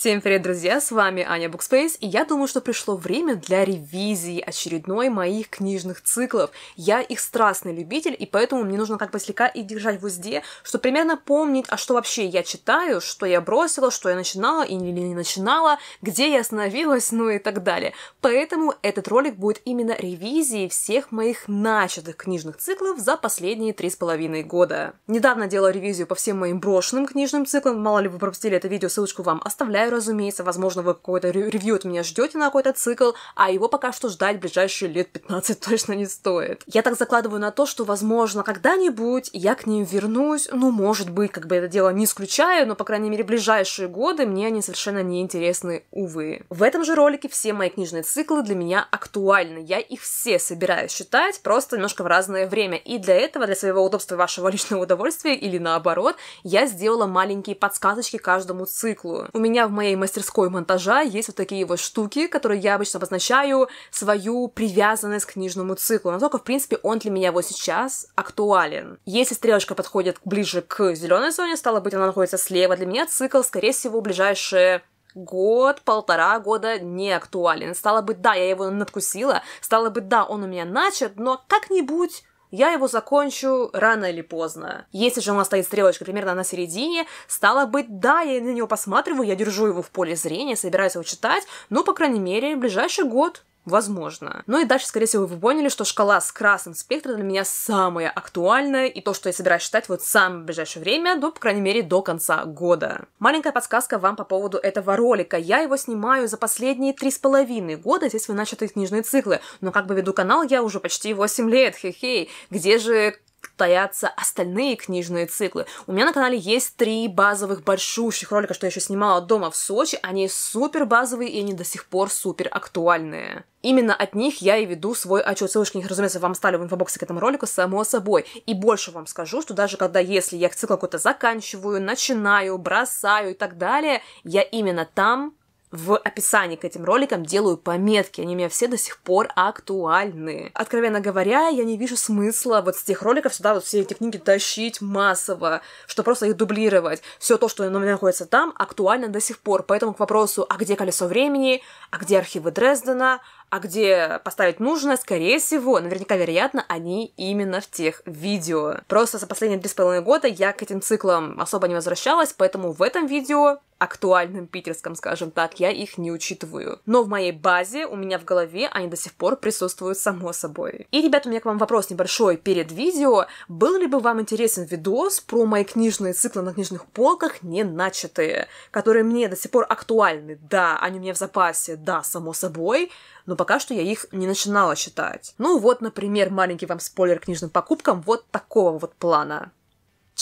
Всем привет, друзья! С вами Аня Букспейс, и я думаю, что пришло время для ревизии очередной моих книжных циклов. Я их страстный любитель, и поэтому мне нужно как бы слегка их держать в узде, чтобы примерно помнить, а что вообще я читаю, что я бросила, что я начинала или не начинала, где я остановилась, ну и так далее. Поэтому этот ролик будет именно ревизией всех моих начатых книжных циклов за последние три с половиной года. Недавно делала ревизию по всем моим брошенным книжным циклам, мало ли вы пропустили это видео, ссылочку вам оставляю разумеется. Возможно, вы какое-то ревью от меня ждете на какой-то цикл, а его пока что ждать ближайшие лет 15 точно не стоит. Я так закладываю на то, что, возможно, когда-нибудь я к ним вернусь. Ну, может быть, как бы это дело не исключаю, но, по крайней мере, ближайшие годы мне они совершенно не интересны, увы. В этом же ролике все мои книжные циклы для меня актуальны. Я их все собираюсь читать, просто немножко в разное время. И для этого, для своего удобства и вашего личного удовольствия, или наоборот, я сделала маленькие подсказочки каждому циклу. У меня в моей мастерской монтажа есть вот такие вот штуки, которые я обычно обозначаю свою привязанность к книжному циклу. Насколько, в принципе, он для меня вот сейчас актуален. Если стрелочка подходит ближе к зеленой зоне, стало быть, она находится слева. Для меня цикл, скорее всего, ближайшие год, полтора года не актуален. Стало быть, да, я его надкусила, стало быть, да, он у меня начат, но как-нибудь я его закончу рано или поздно. Если же у нас стоит стрелочка примерно на середине, стало быть, да, я на него посматриваю, я держу его в поле зрения, собираюсь его читать, ну, по крайней мере, ближайший год, Возможно. Ну и дальше, скорее всего, вы поняли, что шкала с красным спектром для меня самая актуальная и то, что я собираюсь считать вот самое ближайшее время, ну, по крайней мере, до конца года. Маленькая подсказка вам по поводу этого ролика. Я его снимаю за последние три с половиной года, здесь вы начаты книжные циклы, но как бы веду канал я уже почти 8 лет, хе-хей. Где же состоятся остальные книжные циклы. У меня на канале есть три базовых большущих ролика, что я еще снимала дома в Сочи. Они супер базовые, и они до сих пор супер актуальные. Именно от них я и веду свой отчет. Ссылочки, разумеется, вам ставлю в инфобоксе к этому ролику, само собой. И больше вам скажу, что даже когда, если я цикл какой-то заканчиваю, начинаю, бросаю и так далее, я именно там в описании к этим роликам делаю пометки, они у меня все до сих пор актуальны. Откровенно говоря, я не вижу смысла вот с тех роликов сюда вот все эти книги тащить массово, что просто их дублировать. Все то, что у меня находится там, актуально до сих пор. Поэтому к вопросу, а где «Колесо времени», а где архивы Дрездена, а где поставить нужно, скорее всего, наверняка вероятно, они именно в тех видео. Просто за последние три с половиной года я к этим циклам особо не возвращалась, поэтому в этом видео актуальным питерском, скажем так, я их не учитываю. Но в моей базе, у меня в голове, они до сих пор присутствуют само собой. И, ребята, у меня к вам вопрос небольшой перед видео. Был ли бы вам интересен видос про мои книжные циклы на книжных полках не начатые, которые мне до сих пор актуальны? Да, они у меня в запасе, да, само собой, но пока что я их не начинала читать. Ну вот, например, маленький вам спойлер книжным покупкам вот такого вот плана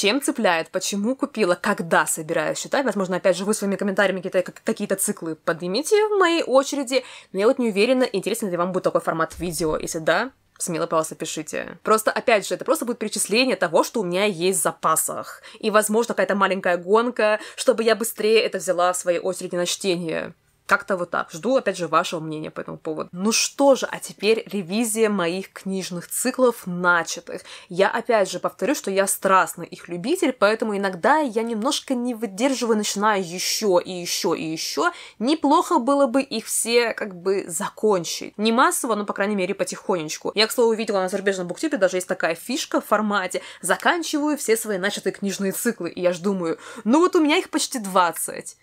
чем цепляет, почему купила, когда собираюсь читать. Возможно, опять же, вы своими комментариями какие-то какие циклы поднимите в моей очереди. Но я вот не уверена, Интересно ли вам будет такой формат видео. Если да, смело, пожалуйста, пишите. Просто, опять же, это просто будет перечисление того, что у меня есть в запасах. И, возможно, какая-то маленькая гонка, чтобы я быстрее это взяла в своей очереди на чтение. Как-то вот так. Жду, опять же, вашего мнения по этому поводу. Ну что же, а теперь ревизия моих книжных циклов начатых. Я, опять же, повторю, что я страстный их любитель, поэтому иногда я немножко не выдерживаю, начинаю еще и еще и еще. Неплохо было бы их все как бы закончить. Не массово, но, по крайней мере, потихонечку. Я, к слову, увидела на зарубежном буктюбе даже есть такая фишка в формате. Заканчиваю все свои начатые книжные циклы. И я же думаю, ну вот у меня их почти 20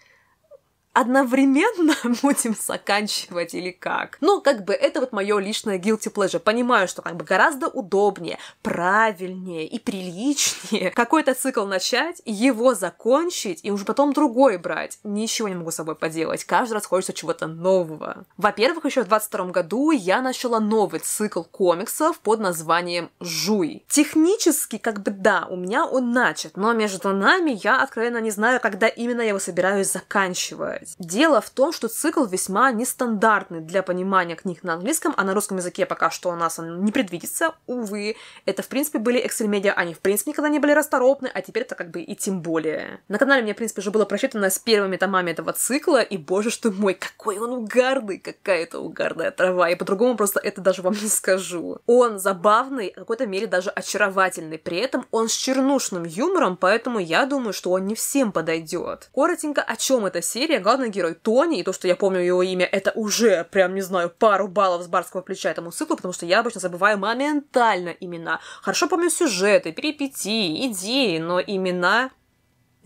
одновременно будем заканчивать или как. Но ну, как бы это вот мое личное guilty pleasure. Понимаю, что как бы гораздо удобнее, правильнее и приличнее какой-то цикл начать, его закончить и уже потом другой брать. Ничего не могу с собой поделать. Каждый раз хочется чего-то нового. Во-первых, еще в 22 году я начала новый цикл комиксов под названием «Жуй». Технически, как бы да, у меня он начат, но между нами я откровенно не знаю, когда именно я его собираюсь заканчивать читать. Дело в том, что цикл весьма нестандартный для понимания книг на английском, а на русском языке пока что у нас он не предвидится, увы. Это, в принципе, были Excel-медиа, они, в принципе, никогда не были расторопны, а теперь это как бы и тем более. На канале у меня, в принципе, уже было прочитано с первыми томами этого цикла, и, боже что мой, какой он угарный, какая это угарная трава, и по-другому просто это даже вам не скажу. Он забавный, в какой-то мере даже очаровательный, при этом он с чернушным юмором, поэтому я думаю, что он не всем подойдет. Коротенько, о чем эта серия, главный герой Тони, и то, что я помню его имя, это уже, прям, не знаю, пару баллов с барского плеча этому циклу, потому что я обычно забываю моментально имена. Хорошо помню сюжеты, перипетии, идеи, но имена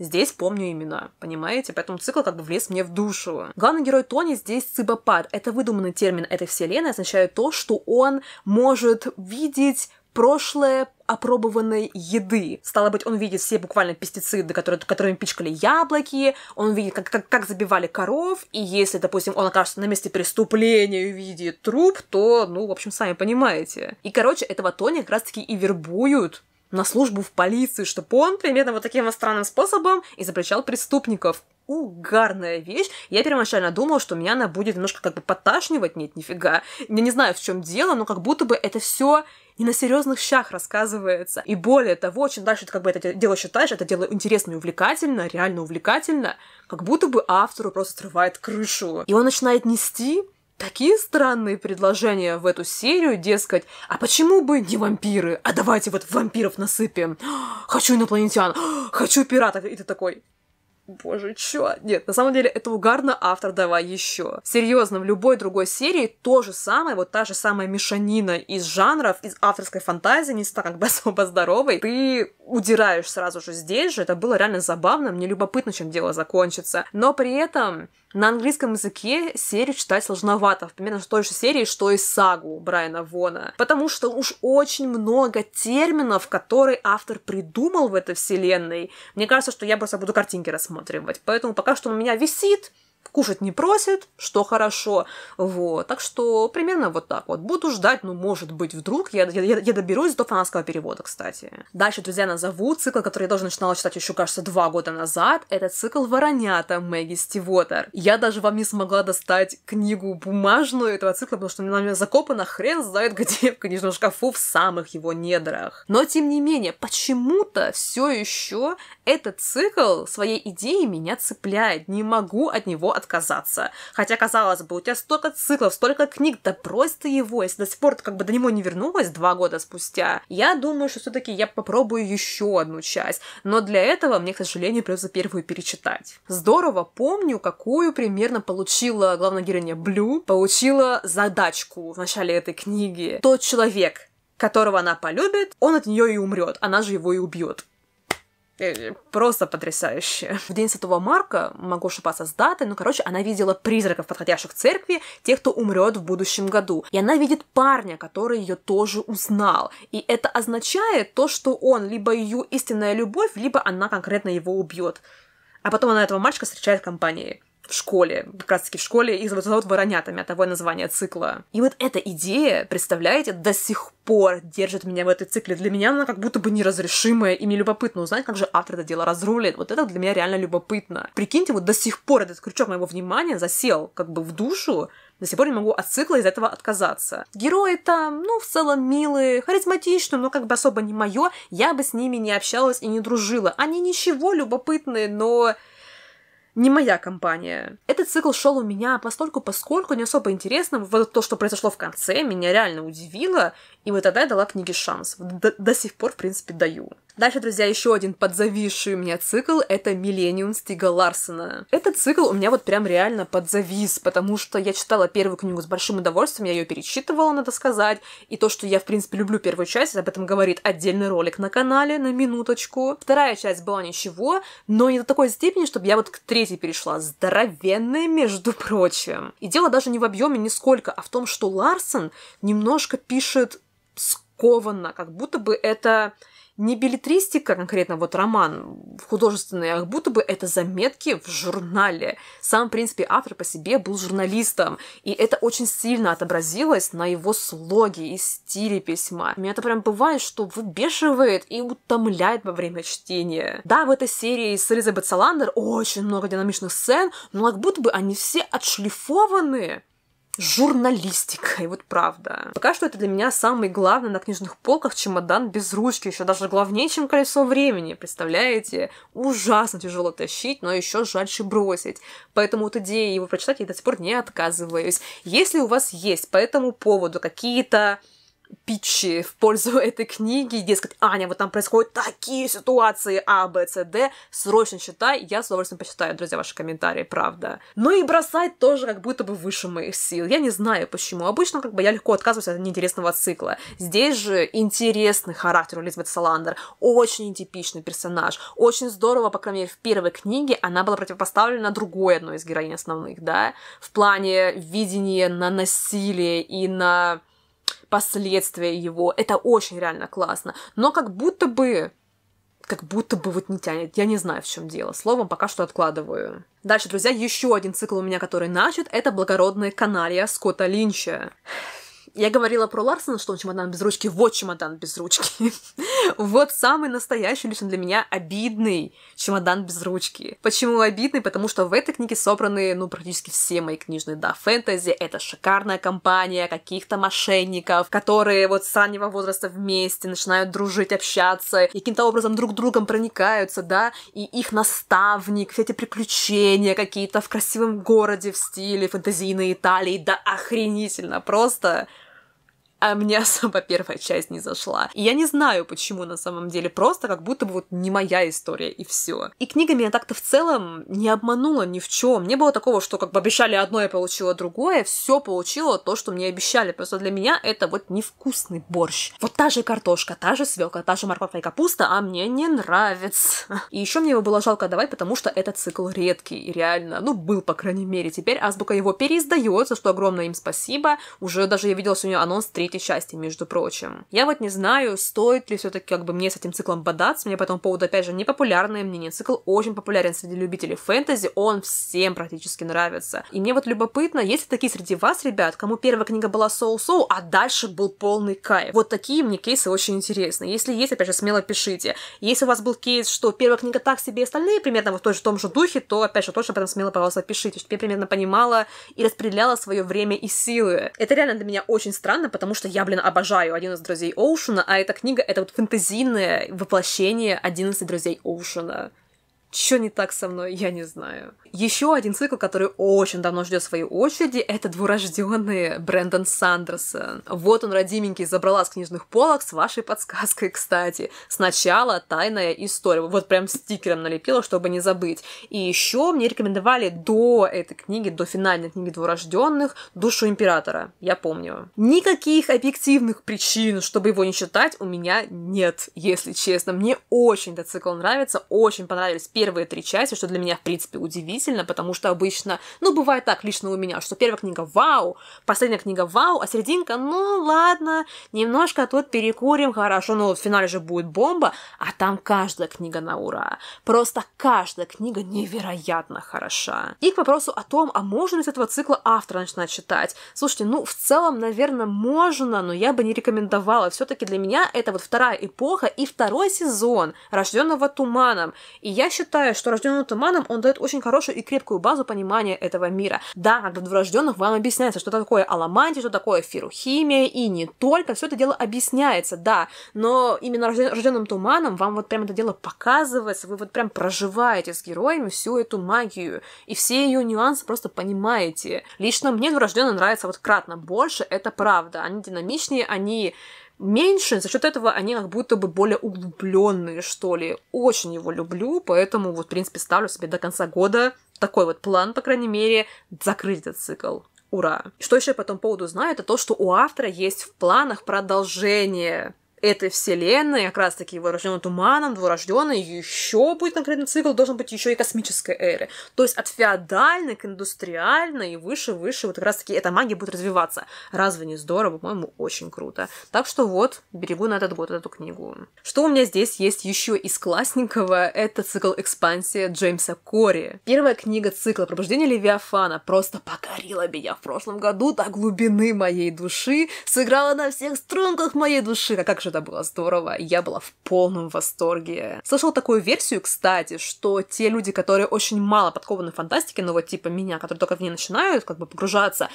Здесь помню имена, понимаете? Поэтому цикл как бы влез мне в душу. Главный герой Тони здесь цибопад. Это выдуманный термин этой вселенной, означает то, что он может видеть прошлое опробованной еды. Стало быть, он видит все буквально пестициды, которые, которыми пичкали яблоки, он видит, как, как, как забивали коров, и если, допустим, он окажется на месте преступления и увидит труп, то, ну, в общем, сами понимаете. И, короче, этого Тони как раз-таки и вербуют на службу в полицию, чтобы он примерно вот таким вот странным способом изобличал преступников. Угарная вещь. Я первоначально думала, что меня она будет немножко как бы поташнивать. Нет, нифига. Я не знаю, в чем дело, но как будто бы это все не на серьезных щах рассказывается. И более того, чем дальше ты как бы это дело считаешь, это дело интересно и увлекательно, реально увлекательно, как будто бы автору просто срывает крышу. И он начинает нести такие странные предложения в эту серию, дескать, а почему бы не вампиры? А давайте вот вампиров насыпем. Хочу инопланетян, хочу пиратов. И ты такой, Боже, чё? Нет, на самом деле это угарно, а автор давай еще. Серьезно, в любой другой серии то же самое, вот та же самая мешанина из жанров, из авторской фантазии, не так как бы особо здоровой, ты удираешь сразу же здесь же, это было реально забавно, мне любопытно, чем дело закончится. Но при этом на английском языке серию читать сложновато, примерно в той же серии, что и сагу Брайана Вона, потому что уж очень много терминов, которые автор придумал в этой вселенной. Мне кажется, что я просто буду картинки рассматривать, поэтому пока что у меня висит кушать не просит, что хорошо, вот. Так что примерно вот так вот. Буду ждать, ну, может быть, вдруг я, я, я доберусь до фанатского перевода, кстати. Дальше «Друзья назову», цикл, который я тоже начинала читать еще, кажется, два года назад, это цикл «Воронята» Мэгги Стивотер. Я даже вам не смогла достать книгу бумажную этого цикла, потому что она у меня закопана хрен знает где в книжном шкафу в самых его недрах. Но, тем не менее, почему-то все еще этот цикл своей идеей меня цепляет. Не могу от него отказаться. Хотя, казалось бы, у тебя столько циклов, столько книг, да брось ты его, если до сих пор как бы до него не вернулась два года спустя. Я думаю, что все-таки я попробую еще одну часть, но для этого мне, к сожалению, придется первую перечитать. Здорово помню, какую примерно получила главная героиня Блю, получила задачку в начале этой книги. Тот человек, которого она полюбит, он от нее и умрет, она же его и убьет. Э, просто потрясающе. В день Святого Марка, могу ошибаться с датой, но, короче, она видела призраков, подходящих к церкви, тех, кто умрет в будущем году. И она видит парня, который ее тоже узнал. И это означает то, что он либо ее истинная любовь, либо она конкретно его убьет. А потом она этого мальчика встречает в компании в школе, как раз-таки в школе, их зовут воронятами, от того и название цикла. И вот эта идея, представляете, до сих пор держит меня в этой цикле. Для меня она как будто бы неразрешимая, и мне любопытно узнать, как же автор это дело разрулит. Вот это для меня реально любопытно. Прикиньте, вот до сих пор этот крючок моего внимания засел как бы в душу, до сих пор не могу от цикла из этого отказаться. Герои там, ну, в целом милые, харизматичные, но как бы особо не мое. Я бы с ними не общалась и не дружила. Они ничего любопытные, но не моя компания. Этот цикл шел у меня постольку, поскольку не особо интересно. Вот то, что произошло в конце, меня реально удивило. И вот тогда я дала книге шанс. До, до сих пор, в принципе, даю. Дальше, друзья, еще один подзависший у меня цикл — это «Миллениум» Стига Ларсена. Этот цикл у меня вот прям реально подзавис, потому что я читала первую книгу с большим удовольствием, я ее перечитывала, надо сказать, и то, что я, в принципе, люблю первую часть, об этом говорит отдельный ролик на канале, на минуточку. Вторая часть была ничего, но не до такой степени, чтобы я вот к третьей перешла. Здоровенная, между прочим. И дело даже не в объеме нисколько, а в том, что Ларсон немножко пишет скованно, как будто бы это не билетристика, конкретно вот роман художественный, а как будто бы это заметки в журнале. Сам, в принципе, автор по себе был журналистом, и это очень сильно отобразилось на его слоге и стиле письма. Меня это прям бывает, что выбешивает и утомляет во время чтения. Да, в этой серии с Элизабет Саландер очень много динамичных сцен, но как будто бы они все отшлифованные журналистикой, вот правда. Пока что это для меня самый главный на книжных полках чемодан без ручки, еще даже главнее, чем колесо времени, представляете? Ужасно тяжело тащить, но еще жальше бросить. Поэтому от идеи его прочитать я до сих пор не отказываюсь. Если у вас есть по этому поводу какие-то питчи в пользу этой книги, дескать, Аня, вот там происходят такие ситуации А, Б, С, Д, срочно читай, я с удовольствием почитаю, друзья, ваши комментарии, правда. Ну и бросать тоже как будто бы выше моих сил, я не знаю почему, обычно как бы я легко отказываюсь от неинтересного цикла, здесь же интересный характер у Лизбет Саландер, очень типичный персонаж, очень здорово, по крайней мере, в первой книге она была противопоставлена другой одной из героинь основных, да, в плане видения на насилие и на последствия его. Это очень реально классно. Но как будто бы как будто бы вот не тянет. Я не знаю, в чем дело. Словом, пока что откладываю. Дальше, друзья, еще один цикл у меня, который начат, это «Благородные каналья» Скотта Линча. Я говорила про Ларсона, что он чемодан без ручки. Вот чемодан без ручки. вот самый настоящий, лично для меня, обидный чемодан без ручки. Почему обидный? Потому что в этой книге собраны, ну, практически все мои книжные, да, фэнтези. Это шикарная компания каких-то мошенников, которые вот с раннего возраста вместе начинают дружить, общаться, и каким-то образом друг другом проникаются, да, и их наставник, все эти приключения какие-то в красивом городе в стиле фэнтезийной Италии, да охренительно, просто а мне особо первая часть не зашла. И я не знаю, почему на самом деле, просто как будто бы вот не моя история, и все. И книга меня так-то в целом не обманула ни в чем. Не было такого, что как бы обещали одно, я получила другое, все получила то, что мне обещали. Просто для меня это вот невкусный борщ. Вот та же картошка, та же свекла, та же морковка и капуста, а мне не нравится. И еще мне его было жалко давать, потому что этот цикл редкий, реально, ну, был, по крайней мере, теперь Азбука его переиздается, что огромное им спасибо. Уже даже я видела сегодня анонс 3 третьей части, между прочим. Я вот не знаю, стоит ли все-таки как бы мне с этим циклом бодаться, мне по этому поводу, опять же, непопулярное мнение. Цикл очень популярен среди любителей фэнтези, он всем практически нравится. И мне вот любопытно, есть ли такие среди вас, ребят, кому первая книга была соу-соу, а дальше был полный кайф. Вот такие мне кейсы очень интересны. Если есть, опять же, смело пишите. Если у вас был кейс, что первая книга так себе, и остальные примерно вот в, той же, в том же духе, то, опять же, тоже об смело, пожалуйста, пишите, чтобы я примерно понимала и распределяла свое время и силы. Это реально для меня очень странно, потому что что я, блин, обожаю 11 друзей Оушена, а эта книга — это вот фэнтезийное воплощение 11 друзей Оушена. Что не так со мной, я не знаю. Еще один цикл, который очень давно ждет своей очереди, это двурожденные Брэндон Сандерсон. Вот он, родименький, забрала с книжных полок с вашей подсказкой, кстати. Сначала тайная история. Вот прям стикером налепила, чтобы не забыть. И еще мне рекомендовали до этой книги, до финальной книги двурожденных, душу императора. Я помню. Никаких объективных причин, чтобы его не считать, у меня нет, если честно. Мне очень этот цикл нравится, очень понравились первые три части, что для меня, в принципе, удивительно, потому что обычно, ну, бывает так лично у меня, что первая книга вау, последняя книга вау, а серединка, ну, ладно, немножко тут перекурим, хорошо, ну, в финале же будет бомба, а там каждая книга на ура. Просто каждая книга невероятно хороша. И к вопросу о том, а можно ли этого цикла автора начинать читать? Слушайте, ну, в целом, наверное, можно, но я бы не рекомендовала. все таки для меня это вот вторая эпоха и второй сезон «Рожденного туманом». И я считаю, считаю, что рожденный туманом, он дает очень хорошую и крепкую базу понимания этого мира. Да, когда в рожденных вам объясняется, что такое аламантия, что такое ферухимия, и не только, все это дело объясняется, да, но именно рожденным туманом вам вот прям это дело показывается, вы вот прям проживаете с героями всю эту магию, и все ее нюансы просто понимаете. Лично мне рожденный нравится вот кратно больше, это правда. Они динамичнее, они меньше, за счет этого они как будто бы более углубленные, что ли. Очень его люблю, поэтому вот, в принципе, ставлю себе до конца года такой вот план, по крайней мере, закрыть этот цикл. Ура! Что еще я по этому поводу знаю, это то, что у автора есть в планах продолжение этой вселенной, как раз таки рожденный туманом, дворожденный, еще будет конкретный цикл, должен быть еще и космической эры. То есть от феодальной к индустриальной и выше, выше, вот как раз таки эта магия будет развиваться. Разве не здорово? По-моему, очень круто. Так что вот, берегу на этот год эту книгу. Что у меня здесь есть еще из классненького, это цикл «Экспансия» Джеймса Кори. Первая книга цикла «Пробуждение Левиафана» просто покорила меня в прошлом году до глубины моей души, сыграла на всех струнках моей души. А как же это было здорово, я была в полном восторге. Слышал такую версию, кстати, что те люди, которые очень мало подкованы в фантастике, но ну вот типа меня, которые только в ней начинают как бы погружаться,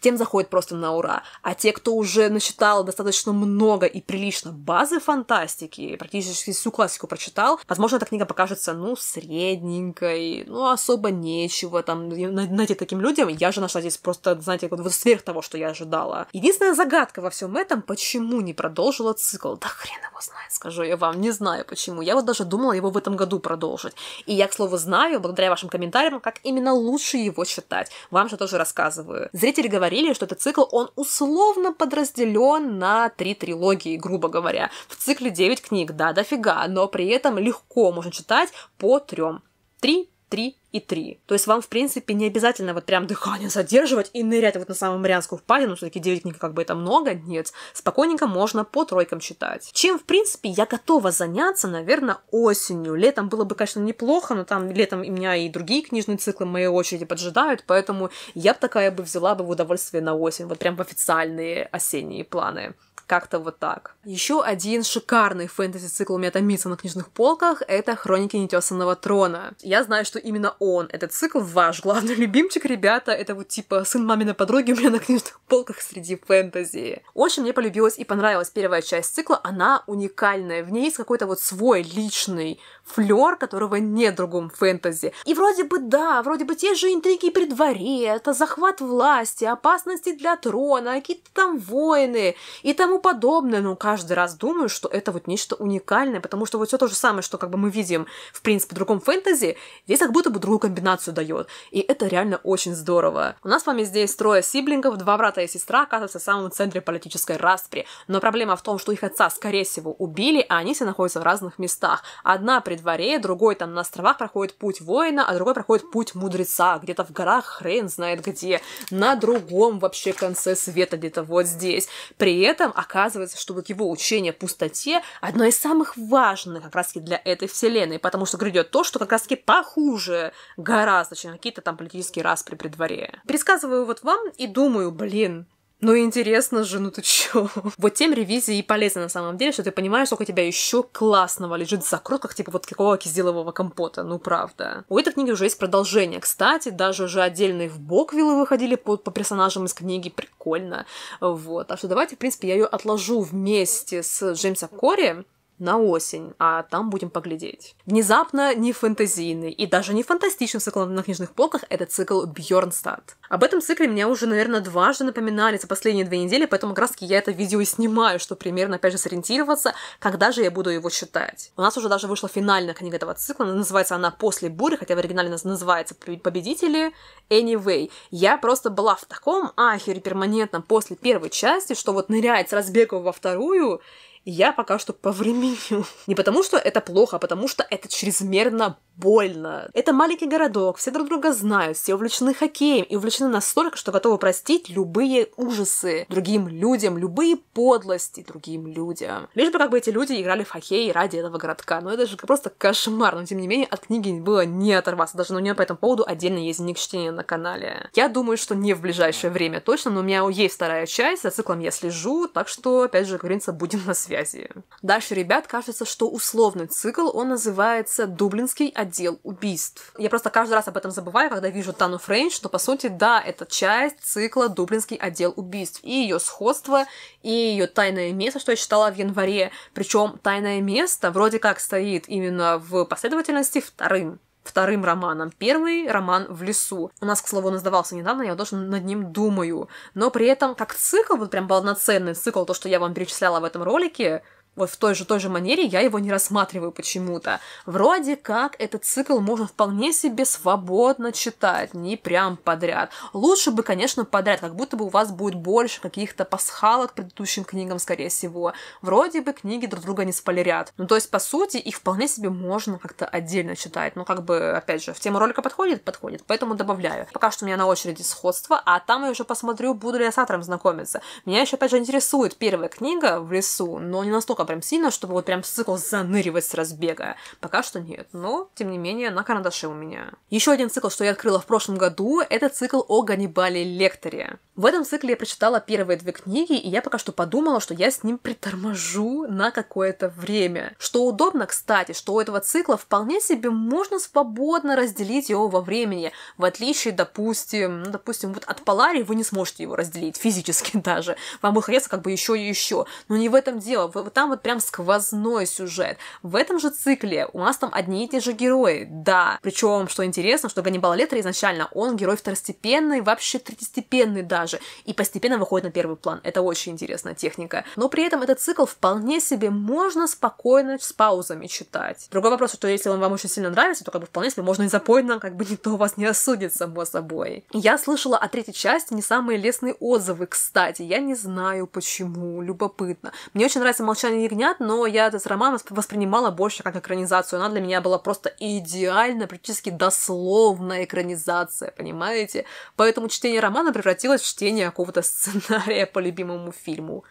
тем заходит просто на ура. А те, кто уже начитал достаточно много и прилично базы фантастики, практически всю классику прочитал, возможно, эта книга покажется, ну, средненькой, ну, особо нечего там найти таким людям. Я же нашла здесь просто, знаете, вот сверх того, что я ожидала. Единственная загадка во всем этом, почему не продолжила цикл. Да хрен его знает, скажу я вам, не знаю почему. Я вот даже думала его в этом году продолжить. И я, к слову, знаю, благодаря вашим комментариям, как именно лучше его читать. Вам же тоже рассказываю. Зрители говорят, говорили, что этот цикл, он условно подразделен на три трилогии, грубо говоря. В цикле 9 книг, да, дофига, но при этом легко можно читать по трем. Три 3 и 3. То есть вам, в принципе, не обязательно вот прям дыхание задерживать и нырять вот на самую Марианскую впадину, все-таки 9 книг как бы это много, нет. Спокойненько можно по тройкам читать. Чем, в принципе, я готова заняться, наверное, осенью. Летом было бы, конечно, неплохо, но там летом у меня и другие книжные циклы в моей очереди поджидают, поэтому я бы такая бы взяла бы в удовольствие на осень, вот прям в официальные осенние планы. Как-то вот так. Еще один шикарный фэнтези-цикл у меня томится на книжных полках — это «Хроники нетесанного трона». Я знаю, что именно он, этот цикл, ваш главный любимчик, ребята. Это вот типа сын маминой подруги у меня на книжных полках среди фэнтези. Очень мне полюбилась и понравилась первая часть цикла. Она уникальная. В ней есть какой-то вот свой личный флер, которого нет в другом фэнтези. И вроде бы да, вроде бы те же интриги при дворе, это захват власти, опасности для трона, какие-то там войны и тому подобное. Но каждый раз думаю, что это вот нечто уникальное, потому что вот все то же самое, что как бы мы видим, в принципе, в другом фэнтези, здесь как будто бы другую комбинацию дает. И это реально очень здорово. У нас с вами здесь трое сиблингов, два брата и сестра оказываются в самом центре политической распри. Но проблема в том, что их отца, скорее всего, убили, а они все находятся в разных местах. Одна при дворе, другой там на островах проходит путь воина, а другой проходит путь мудреца, где-то в горах хрен знает где, на другом вообще конце света, где-то вот здесь. При этом оказывается, что вот его учение о пустоте одно из самых важных как раз-таки для этой вселенной, потому что грядет то, что как раз-таки похуже гораздо, чем какие-то там политические распри при дворе. Пересказываю вот вам и думаю, блин, ну, интересно же, ну ты чё? Вот тем ревизии и полезно на самом деле, что ты понимаешь, сколько у тебя еще классного лежит в закрутках, типа вот какого кизилового компота, ну правда. У этой книги уже есть продолжение, кстати, даже уже отдельные в Боквиллы выходили по, по персонажам из книги, прикольно, вот. Так что давайте, в принципе, я ее отложу вместе с Джеймса Кори, на осень, а там будем поглядеть. Внезапно не фэнтезийный и даже не фантастичный цикл на книжных полках — это цикл Бьорнстад. Об этом цикле меня уже, наверное, дважды напоминали за последние две недели, поэтому как раз я это видео и снимаю, чтобы примерно, опять же, сориентироваться, когда же я буду его читать. У нас уже даже вышла финальная книга этого цикла, называется она «После бури», хотя в оригинале называется «Победители Anyway». Я просто была в таком ахере перманентном после первой части, что вот ныряет с разбегу во вторую — я пока что повременю. Не потому, что это плохо, а потому, что это чрезмерно больно. Это маленький городок, все друг друга знают, все увлечены хоккеем и увлечены настолько, что готовы простить любые ужасы другим людям, любые подлости другим людям. Лишь бы как бы эти люди играли в хоккей ради этого городка. Но это же просто кошмар. Но тем не менее, от книги было не оторваться. Даже у меня по этому поводу отдельно есть дневник чтения на канале. Я думаю, что не в ближайшее время точно, но у меня есть вторая часть, за циклом я слежу, так что, опять же, говорится, будем на связи связи. Дальше, ребят, кажется, что условный цикл, он называется «Дублинский отдел убийств». Я просто каждый раз об этом забываю, когда вижу Тану Фрейн, что, по сути, да, это часть цикла «Дублинский отдел убийств» и ее сходство, и ее тайное место, что я читала в январе. Причем тайное место вроде как стоит именно в последовательности вторым вторым романом. Первый роман «В лесу». У нас, к слову, он издавался недавно, я тоже над ним думаю. Но при этом как цикл, вот прям полноценный цикл, то, что я вам перечисляла в этом ролике, вот в той же той же манере я его не рассматриваю почему-то. Вроде как этот цикл можно вполне себе свободно читать, не прям подряд. Лучше бы, конечно, подряд, как будто бы у вас будет больше каких-то пасхалок к предыдущим книгам, скорее всего. Вроде бы книги друг друга не спойлерят. Ну, то есть, по сути, их вполне себе можно как-то отдельно читать. Ну, как бы, опять же, в тему ролика подходит? Подходит. Поэтому добавляю. Пока что у меня на очереди сходство, а там я уже посмотрю, буду ли я с автором знакомиться. Меня еще, опять же, интересует первая книга в лесу, но не настолько прям сильно, чтобы вот прям цикл заныривать с разбега. Пока что нет, но, тем не менее, на карандаше у меня. Еще один цикл, что я открыла в прошлом году, это цикл о Ганнибале Лекторе. В этом цикле я прочитала первые две книги, и я пока что подумала, что я с ним приторможу на какое-то время. Что удобно, кстати, что у этого цикла вполне себе можно свободно разделить его во времени, в отличие, допустим, ну, допустим, вот от Поларии вы не сможете его разделить физически даже. Вам бы хотелось как бы еще и еще. Но не в этом дело. Там там вот прям сквозной сюжет. В этом же цикле у нас там одни и те же герои, да. Причем, что интересно, что Ганнибал Лектор изначально, он герой второстепенный, вообще третьестепенный даже, и постепенно выходит на первый план. Это очень интересная техника. Но при этом этот цикл вполне себе можно спокойно с паузами читать. Другой вопрос, что если он вам очень сильно нравится, то как бы вполне себе можно и запойно, как бы никто вас не осудит, само собой. Я слышала о третьей части не самые лестные отзывы, кстати. Я не знаю почему, любопытно. Мне очень нравится «Молчание ягнят, но я этот роман воспринимала больше как экранизацию. Она для меня была просто идеально, практически дословная экранизация, понимаете? Поэтому чтение романа превратилось в чтение какого-то сценария по любимому фильму.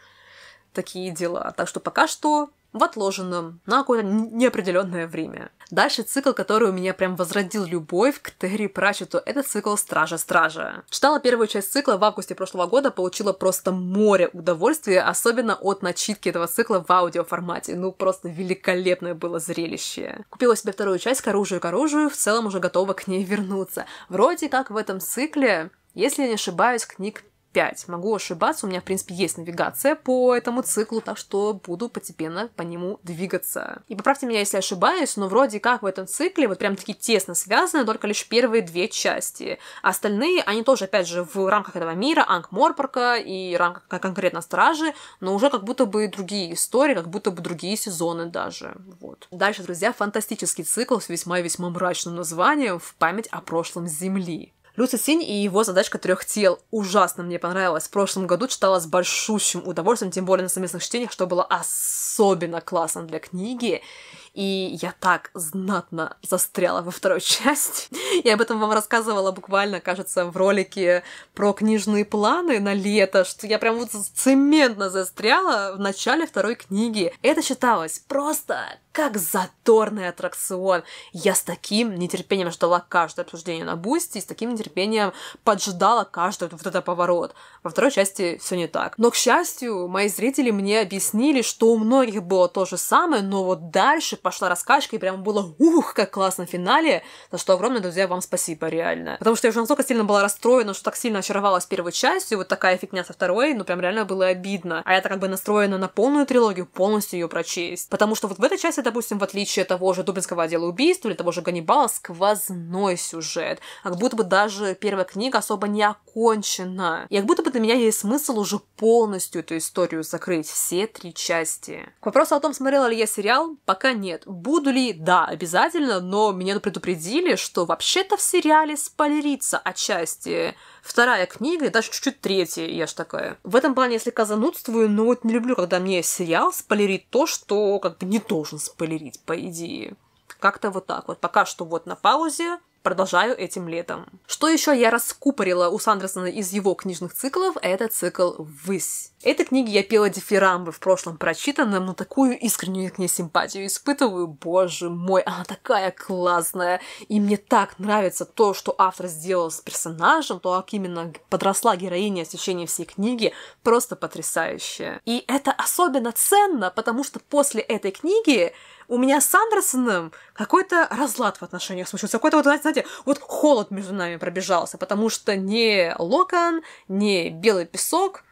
Такие дела. Так что пока что в отложенном на какое-то неопределенное время. Дальше цикл, который у меня прям возродил любовь к Терри Прачету, это цикл «Стража-стража». Читала первую часть цикла в августе прошлого года, получила просто море удовольствия, особенно от начитки этого цикла в аудиоформате. Ну, просто великолепное было зрелище. Купила себе вторую часть «К оружию, к оружию», в целом уже готова к ней вернуться. Вроде как в этом цикле если я не ошибаюсь, книг 5. Могу ошибаться, у меня, в принципе, есть навигация по этому циклу, так что буду постепенно по нему двигаться. И поправьте меня, если ошибаюсь, но вроде как в этом цикле вот прям таки тесно связаны только лишь первые две части. А остальные, они тоже, опять же, в рамках этого мира, Анкморпорка и рамках конкретно Стражи, но уже как будто бы другие истории, как будто бы другие сезоны даже. Вот. Дальше, друзья, фантастический цикл с весьма-весьма мрачным названием «В память о прошлом Земли». Люци Синь и его задачка трех тел ужасно мне понравилась. В прошлом году читала с большущим удовольствием, тем более на совместных чтениях, что было особенно классно для книги. И я так знатно застряла во второй части. Я об этом вам рассказывала буквально, кажется, в ролике про книжные планы на лето, что я прям вот цементно застряла в начале второй книги. Это считалось просто как заторный аттракцион. Я с таким нетерпением ждала каждое обсуждение на Бусти, и с таким нетерпением поджидала каждый вот этот поворот. Во второй части все не так. Но, к счастью, мои зрители мне объяснили, что у многих было то же самое, но вот дальше пошла раскачка, и прямо было ух, как классно в финале, за что огромное, друзья, вам спасибо, реально. Потому что я уже настолько сильно была расстроена, что так сильно очаровалась первой частью, вот такая фигня со второй, ну прям реально было обидно. А я так как бы настроена на полную трилогию, полностью ее прочесть. Потому что вот в этой части, допустим, в отличие от того же Дубинского отдела убийств или того же Ганнибала, сквозной сюжет. Как будто бы даже первая книга особо не окончена. И как будто бы для меня есть смысл уже полностью эту историю закрыть, все три части. К вопросу о том, смотрела ли я сериал, пока нет. Буду ли? Да, обязательно, но меня предупредили, что вообще-то в сериале спойлерится отчасти вторая книга и даже чуть-чуть третья, я ж такая. В этом плане я слегка занудствую, но вот не люблю, когда мне сериал спойлерит то, что как бы не должен спойлерить, по идее. Как-то вот так вот. Пока что вот на паузе, продолжаю этим летом. Что еще я раскупорила у Сандерсона из его книжных циклов, это цикл «Высь». Этой книге я пела дифирамбы в прошлом прочитанном, но такую искреннюю к ней симпатию испытываю, боже мой, она такая классная, и мне так нравится то, что автор сделал с персонажем, то, как именно подросла героиня в течение всей книги, просто потрясающе. И это особенно ценно, потому что после этой книги у меня с Андерсоном какой-то разлад в отношениях случился. Какой-то вот, знаете, вот холод между нами пробежался, потому что не Локон, не Белый песок,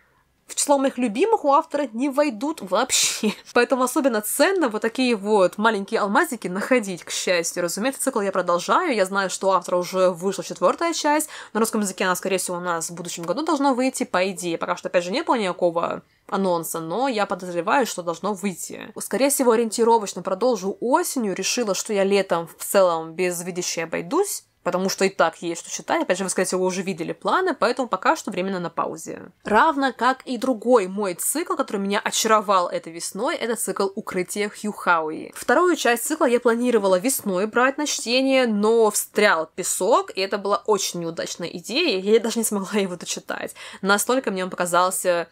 в число моих любимых у автора не войдут вообще. Поэтому особенно ценно вот такие вот маленькие алмазики находить, к счастью. Разумеется, цикл я продолжаю. Я знаю, что у автора уже вышла четвертая часть. На русском языке она, скорее всего, у нас в будущем году должна выйти, по идее. Пока что, опять же, не было никакого анонса, но я подозреваю, что должно выйти. Скорее всего, ориентировочно продолжу осенью. Решила, что я летом в целом без видящей обойдусь потому что и так есть что читать. Опять же, вы, скорее всего, уже видели планы, поэтому пока что временно на паузе. Равно как и другой мой цикл, который меня очаровал этой весной, это цикл «Укрытие Хью Хауи». Вторую часть цикла я планировала весной брать на чтение, но встрял песок, и это была очень неудачная идея, я даже не смогла его дочитать. Настолько мне он показался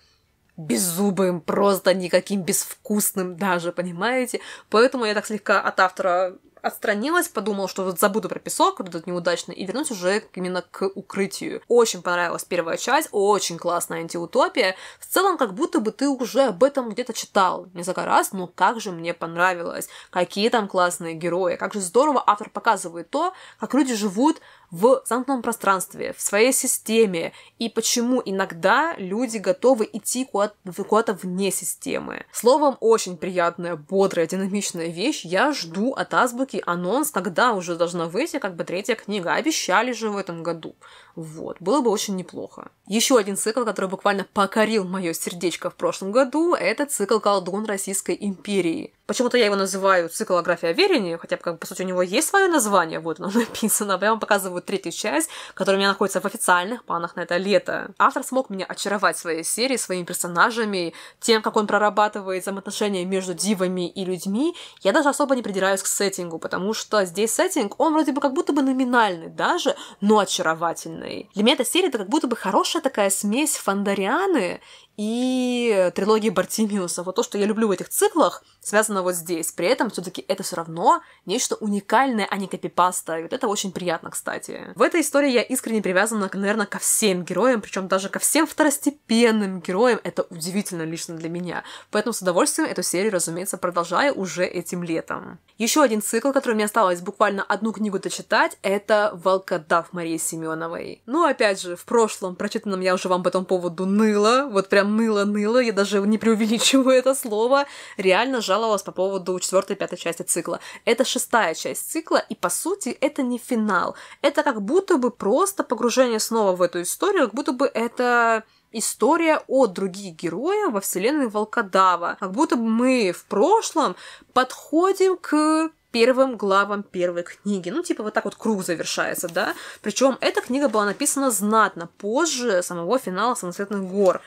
беззубым, просто никаким безвкусным даже, понимаете? Поэтому я так слегка от автора отстранилась, подумала, что вот забуду про песок, вот этот неудачный, и вернусь уже именно к укрытию. Очень понравилась первая часть, очень классная антиутопия. В целом, как будто бы ты уже об этом где-то читал не за раз, но как же мне понравилось, какие там классные герои, как же здорово автор показывает то, как люди живут в замкнутом пространстве, в своей системе, и почему иногда люди готовы идти куда-то, куда вне системы. Словом, очень приятная, бодрая, динамичная вещь. Я жду от азбуки анонс, когда уже должна выйти как бы третья книга. Обещали же в этом году. Вот, было бы очень неплохо. Еще один цикл, который буквально покорил мое сердечко в прошлом году, это цикл «Колдун Российской империи». Почему-то я его называю циклография верения, хотя, как, по сути, у него есть свое название, вот оно написано. Я а вам показываю третью часть, которая у меня находится в официальных планах на это лето. Автор смог меня очаровать своей серией, своими персонажами, тем, как он прорабатывает взаимоотношения между дивами и людьми. Я даже особо не придираюсь к сеттингу, потому что здесь сеттинг, он вроде бы как будто бы номинальный даже, но очаровательный. Для меня эта серия — это как будто бы хорошая такая смесь фандарианы и трилогии Бартимиуса. Вот то, что я люблю в этих циклах, связано вот здесь. При этом все таки это все равно нечто уникальное, а не копипаста. И вот это очень приятно, кстати. В этой истории я искренне привязана, наверное, ко всем героям, причем даже ко всем второстепенным героям. Это удивительно лично для меня. Поэтому с удовольствием эту серию, разумеется, продолжаю уже этим летом. Еще один цикл, который мне осталось буквально одну книгу дочитать, это «Волкодав» Марии Семеновой. Ну, опять же, в прошлом прочитанном я уже вам по этому поводу ныла, вот прям прям ныло-ныло, я даже не преувеличиваю это слово, реально жаловалась по поводу четвертой пятой части цикла. Это шестая часть цикла, и по сути это не финал. Это как будто бы просто погружение снова в эту историю, как будто бы это история о других героях во вселенной Волкодава. Как будто бы мы в прошлом подходим к первым главам первой книги. Ну, типа, вот так вот круг завершается, да? Причем эта книга была написана знатно позже самого финала «Самоцветных гор»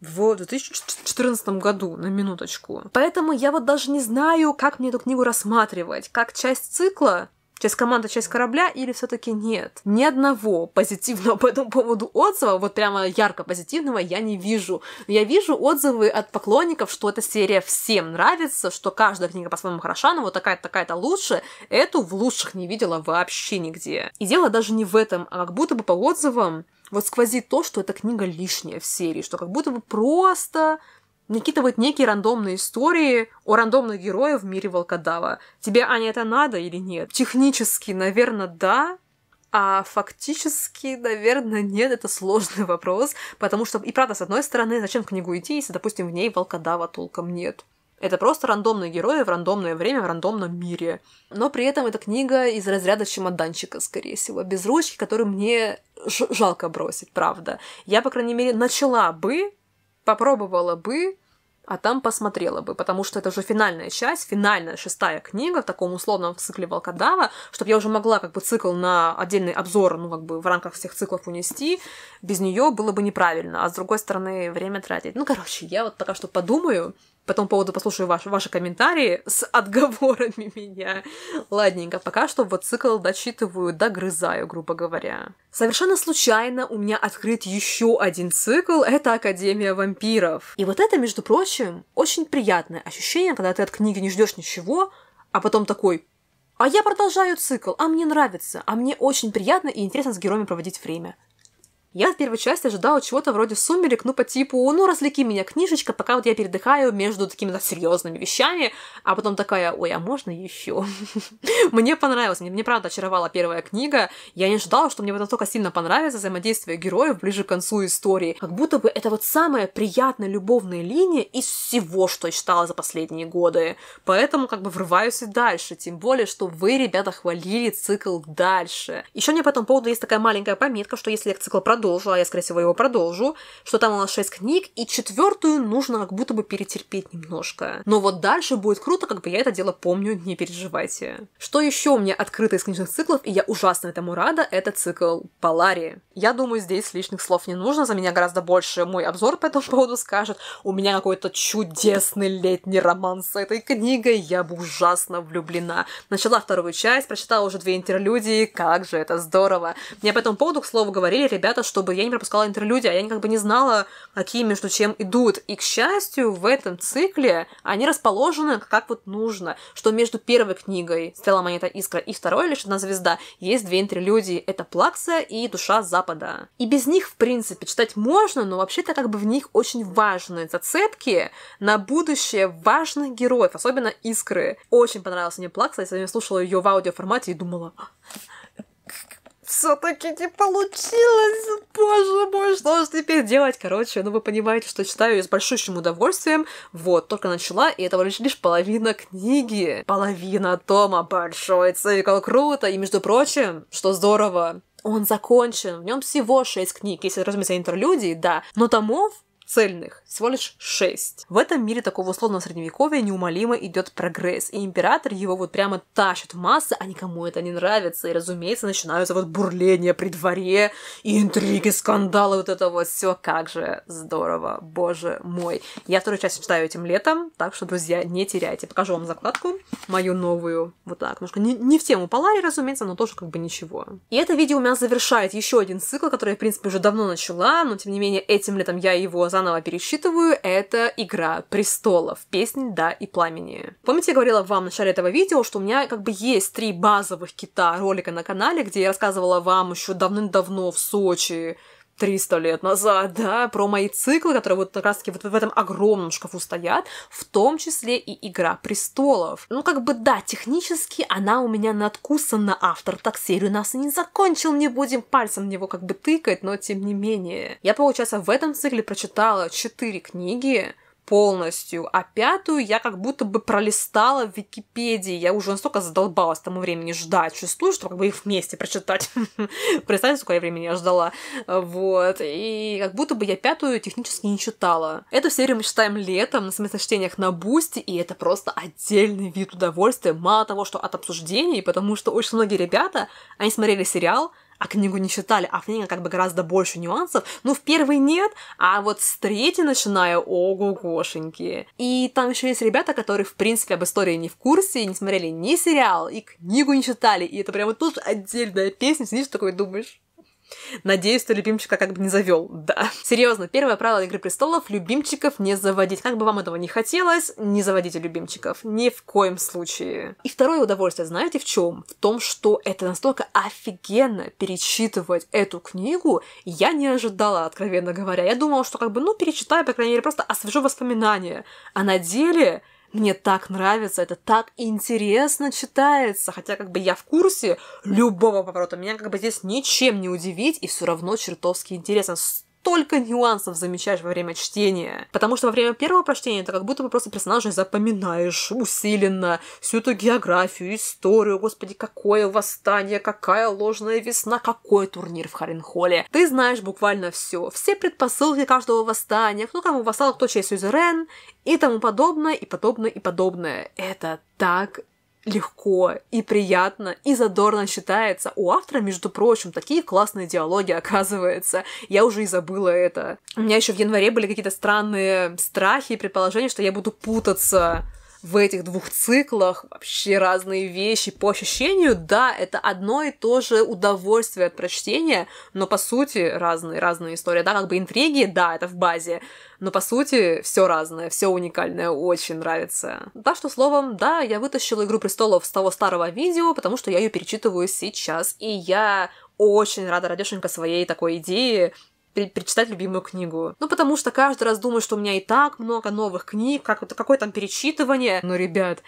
в 2014 году, на минуточку. Поэтому я вот даже не знаю, как мне эту книгу рассматривать, как часть цикла часть команды, часть корабля, или все-таки нет? Ни одного позитивного по этому поводу отзыва, вот прямо ярко позитивного, я не вижу. я вижу отзывы от поклонников, что эта серия всем нравится, что каждая книга по-своему хороша, но вот такая-то такая-то лучше. Эту в лучших не видела вообще нигде. И дело даже не в этом, а как будто бы по отзывам вот сквозит то, что эта книга лишняя в серии, что как будто бы просто накидывает некие рандомные истории о рандомных героях в мире Волкодава. Тебе, Аня, это надо или нет? Технически, наверное, да, а фактически, наверное, нет, это сложный вопрос, потому что, и правда, с одной стороны, зачем в книгу идти, если, допустим, в ней волкодава толком нет? Это просто рандомные герои в рандомное время, в рандомном мире. Но при этом эта книга из разряда чемоданчика, скорее всего, без ручки, которую мне жалко бросить, правда. Я, по крайней мере, начала бы, попробовала бы, а там посмотрела бы, потому что это уже финальная часть, финальная шестая книга в таком условном цикле Волкодава, чтобы я уже могла как бы цикл на отдельный обзор, ну как бы в рамках всех циклов унести, без нее было бы неправильно, а с другой стороны время тратить. Ну короче, я вот пока что подумаю, по тому поводу послушаю ваш, ваши комментарии с отговорами меня. Ладненько, пока что вот цикл дочитываю, догрызаю, грубо говоря. Совершенно случайно у меня открыт еще один цикл, это Академия вампиров. И вот это, между прочим, очень приятное ощущение, когда ты от книги не ждешь ничего, а потом такой, а я продолжаю цикл, а мне нравится, а мне очень приятно и интересно с героями проводить время. Я в первой части ожидала чего-то вроде сумерек, ну, по типу, ну, развлеки меня, книжечка, пока вот я передыхаю между такими-то серьезными вещами, а потом такая, ой, а можно еще? Мне понравилось, мне, правда очаровала первая книга, я не ожидала, что мне вот настолько сильно понравится взаимодействие героев ближе к концу истории, как будто бы это вот самая приятная любовная линия из всего, что я читала за последние годы, поэтому как бы врываюсь и дальше, тем более, что вы, ребята, хвалили цикл дальше. Еще мне по этому поводу есть такая маленькая пометка, что если я цикл продолжу, продолжила, я, скорее всего, его продолжу, что там у нас шесть книг, и четвертую нужно как будто бы перетерпеть немножко. Но вот дальше будет круто, как бы я это дело помню, не переживайте. Что еще у меня открыто из книжных циклов, и я ужасно этому рада, это цикл Полари. Я думаю, здесь лишних слов не нужно, за меня гораздо больше мой обзор по этому поводу скажет. У меня какой-то чудесный летний роман с этой книгой, я бы ужасно влюблена. Начала вторую часть, прочитала уже две интерлюдии, как же это здорово. Мне по этому поводу, к слову, говорили ребята, чтобы я не пропускала интерлюди, а я как бы не знала, какие между чем идут. И, к счастью, в этом цикле они расположены как вот нужно, что между первой книгой «Стелла монета искра» и второй «Лишь одна звезда» есть две интерлюдии. Это «Плакса» и «Душа Запада». И без них, в принципе, читать можно, но вообще-то как бы в них очень важные зацепки на будущее важных героев, особенно «Искры». Очень понравилась мне «Плакса», я сегодня слушала ее в аудиоформате и думала, «А, все-таки не получилось. Боже мой, что же теперь делать? Короче, ну вы понимаете, что читаю с большущим удовольствием. Вот, только начала, и это лишь половина книги. Половина тома большой цикл. Круто. И, между прочим, что здорово, он закончен. В нем всего шесть книг, если разумеется, интерлюдии, да. Но томов цельных, всего лишь шесть. В этом мире такого условного средневековья неумолимо идет прогресс, и император его вот прямо тащит в массы, а никому это не нравится, и, разумеется, начинаются вот бурления при дворе, и интриги, скандалы, вот это вот все, как же здорово, боже мой. Я вторую часть читаю этим летом, так что, друзья, не теряйте. Покажу вам закладку, мою новую, вот так, немножко не, не в тему Полари, разумеется, но тоже как бы ничего. И это видео у меня завершает еще один цикл, который я, в принципе, уже давно начала, но, тем не менее, этим летом я его за заново пересчитываю, это «Игра престолов», «Песнь да и пламени». Помните, я говорила вам в начале этого видео, что у меня как бы есть три базовых кита ролика на канале, где я рассказывала вам еще давным-давно в Сочи, 300 лет назад, да, про мои циклы, которые вот как раз-таки вот в этом огромном шкафу стоят, в том числе и «Игра престолов». Ну, как бы, да, технически она у меня надкусана, автор так серию нас и не закончил, не будем пальцем в него как бы тыкать, но тем не менее. Я, получается, в этом цикле прочитала 4 книги, полностью, а пятую я как будто бы пролистала в Википедии. Я уже настолько задолбалась тому времени ждать шестую, что как бы их вместе прочитать. Представьте, сколько я времени я ждала. Вот. И как будто бы я пятую технически не читала. Эту серию мы читаем летом на совместных чтениях на Бусти, и это просто отдельный вид удовольствия. Мало того, что от обсуждений, потому что очень многие ребята, они смотрели сериал, а книгу не читали, а в книге как бы гораздо больше нюансов. Ну, в первой нет, а вот с третьей начинаю, ого-гошеньки. И там еще есть ребята, которые, в принципе, об истории не в курсе, не смотрели ни сериал, и книгу не читали, и это прямо тоже отдельная песня, сидишь такой думаешь, Надеюсь, ты любимчика как бы не завел, да. Серьезно, первое правило Игры Престолов — любимчиков не заводить. Как бы вам этого не хотелось, не заводите любимчиков. Ни в коем случае. И второе удовольствие, знаете, в чем? В том, что это настолько офигенно перечитывать эту книгу, я не ожидала, откровенно говоря. Я думала, что как бы, ну, перечитаю, по крайней мере, просто освежу воспоминания. А на деле мне так нравится, это так интересно читается. Хотя как бы я в курсе любого поворота. Меня как бы здесь ничем не удивить, и все равно чертовски интересно столько нюансов замечаешь во время чтения. Потому что во время первого прочтения ты как будто бы просто персонажей запоминаешь усиленно, всю эту географию, историю, господи, какое восстание, какая ложная весна, какой турнир в Харенхоле. Ты знаешь буквально все, все предпосылки каждого восстания, кто кому восстал, кто чей сюзерен и тому подобное, и подобное, и подобное. Это так легко и приятно и задорно считается У автора, между прочим, такие классные диалоги, оказывается. Я уже и забыла это. У меня еще в январе были какие-то странные страхи и предположения, что я буду путаться в этих двух циклах вообще разные вещи. По ощущению, да, это одно и то же удовольствие от прочтения, но по сути разные, разные истории. Да, как бы интриги, да, это в базе, но по сути все разное, все уникальное, очень нравится. так что словом, да, я вытащила «Игру престолов» с того старого видео, потому что я ее перечитываю сейчас, и я очень рада, Радешенька, своей такой идеи перечитать любимую книгу. Ну, потому что каждый раз думаю, что у меня и так много новых книг, как, это какое там перечитывание. Но, ребят,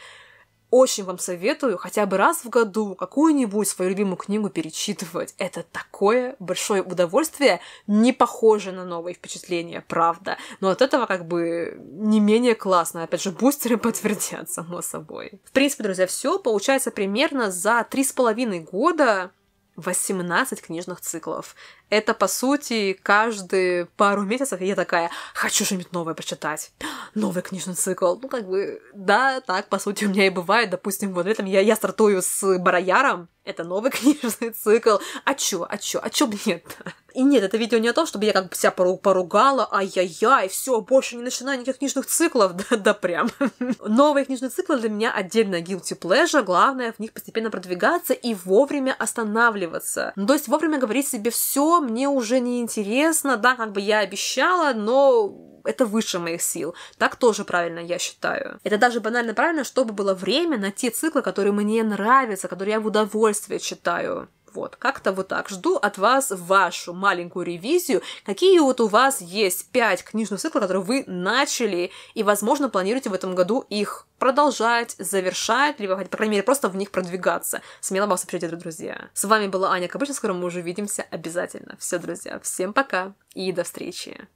очень вам советую хотя бы раз в году какую-нибудь свою любимую книгу перечитывать. Это такое большое удовольствие, не похоже на новые впечатления, правда. Но от этого как бы не менее классно. Опять же, бустеры подтвердят, само собой. В принципе, друзья, все получается примерно за три с половиной года 18 книжных циклов. Это, по сути, каждые пару месяцев я такая, хочу что-нибудь новое прочитать. Новый книжный цикл. Ну, как бы, да, так, по сути, у меня и бывает. Допустим, вот летом я, я стартую с Барояром, это новый книжный цикл. А чё, а чё, а чё бы нет И нет, это видео не о том, чтобы я как бы себя поругала, ай-яй-яй, все, больше не начинаю никаких книжных циклов, да, да прям. Новые книжные циклы для меня отдельно guilty pleasure, главное в них постепенно продвигаться и вовремя останавливаться. Ну, то есть вовремя говорить себе, все, мне уже не интересно, да, как бы я обещала, но это выше моих сил. Так тоже правильно, я считаю. Это даже банально правильно, чтобы было время на те циклы, которые мне нравятся, которые я в удовольствие читаю. Вот, как-то вот так. Жду от вас вашу маленькую ревизию. Какие вот у вас есть пять книжных циклов, которые вы начали, и, возможно, планируете в этом году их продолжать, завершать, либо, по крайней мере, просто в них продвигаться. Смело вас сообщайте, друзья. С вами была Аня Кабычин, скоро мы уже увидимся обязательно. Все, друзья, всем пока и до встречи.